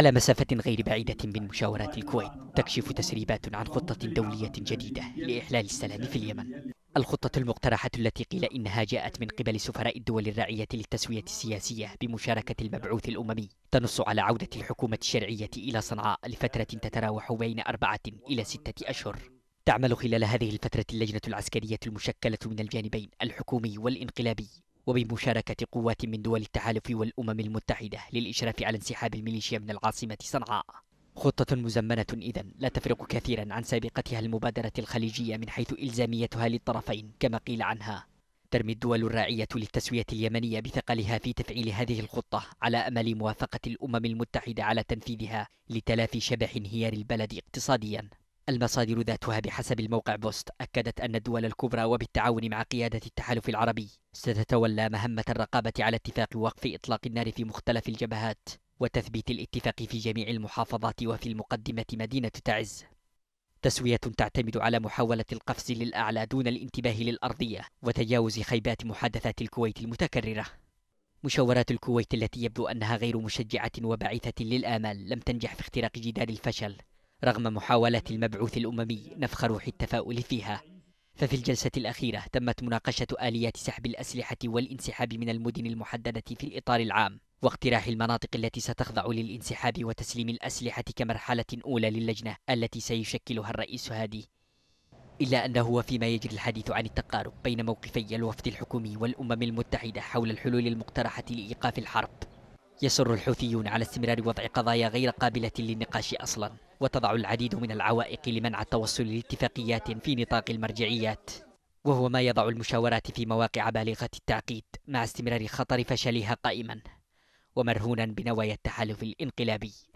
على مسافة غير بعيدة من مشاورات الكويت تكشف تسريبات عن خطة دولية جديدة لإحلال السلام في اليمن الخطة المقترحة التي قيل إنها جاءت من قبل سفراء الدول الراعية للتسوية السياسية بمشاركة المبعوث الأممي تنص على عودة الحكومة الشرعية إلى صنعاء لفترة تتراوح بين أربعة إلى ستة أشهر تعمل خلال هذه الفترة اللجنة العسكرية المشكلة من الجانبين الحكومي والإنقلابي وبمشاركة قوات من دول التحالف والأمم المتحدة للإشراف على انسحاب الميليشيا من العاصمة صنعاء خطة مزمنة إذا لا تفرق كثيرا عن سابقتها المبادرة الخليجية من حيث إلزاميتها للطرفين كما قيل عنها ترمي الدول الراعية للتسوية اليمنية بثقلها في تفعيل هذه الخطة على أمل موافقة الأمم المتحدة على تنفيذها لتلافي شبح انهيار البلد اقتصاديا المصادر ذاتها بحسب الموقع بوست أكدت أن الدول الكبرى وبالتعاون مع قيادة التحالف العربي ستتولى مهمة الرقابة على اتفاق وقف إطلاق النار في مختلف الجبهات وتثبيت الاتفاق في جميع المحافظات وفي المقدمة مدينة تعز تسوية تعتمد على محاولة القفز للأعلى دون الانتباه للأرضية وتجاوز خيبات محادثات الكويت المتكررة مشاورات الكويت التي يبدو أنها غير مشجعة وبعيثة للآمال لم تنجح في اختراق جدار الفشل رغم محاولات المبعوث الأممي نفخ روح التفاؤل فيها ففي الجلسة الأخيرة تمت مناقشة آليات سحب الأسلحة والانسحاب من المدن المحددة في الإطار العام واقتراح المناطق التي ستخضع للانسحاب وتسليم الأسلحة كمرحلة أولى للجنة التي سيشكلها الرئيس هادي إلا أنه وفيما يجري الحديث عن التقارب بين موقفي الوفد الحكومي والأمم المتحدة حول الحلول المقترحة لإيقاف الحرب يصر الحوثيون على استمرار وضع قضايا غير قابلة للنقاش أصلاً وتضع العديد من العوائق لمنع التوصل لاتفاقيات في نطاق المرجعيات وهو ما يضع المشاورات في مواقع بالغة التعقيد مع استمرار خطر فشلها قائما ومرهونا بنوايا التحالف الانقلابي